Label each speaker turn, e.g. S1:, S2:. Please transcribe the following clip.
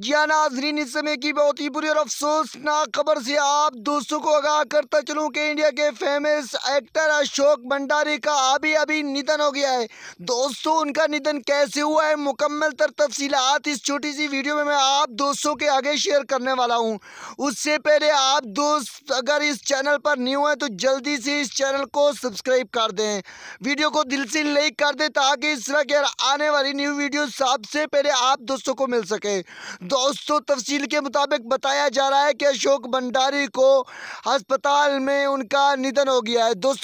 S1: जी नाजरीन इस समय की बहुत ही बुरी और अफसोसनाक खबर से आप दोस्तों को आगाह करता चलूँ कि इंडिया के फेमस एक्टर अशोक भंडारी का अभी अभी निधन हो गया है दोस्तों उनका निधन कैसे हुआ है मुकम्मल तर तफसीलात इस छोटी सी वीडियो में मैं आप दोस्तों के आगे शेयर करने वाला हूँ उससे पहले आप दोस्त अगर इस चैनल पर न्यू हैं तो जल्दी से इस चैनल को सब्सक्राइब कर दें वीडियो को दिल से लाइक कर दें ताकि इस तरह की आने वाली न्यू वीडियो सबसे पहले आप दोस्तों को मिल सके दोस्तों तफसील के मुताबिक बताया जा रहा है कि अशोक भंडारी को अस्पताल में उनका निधन हो गया है दोस्तों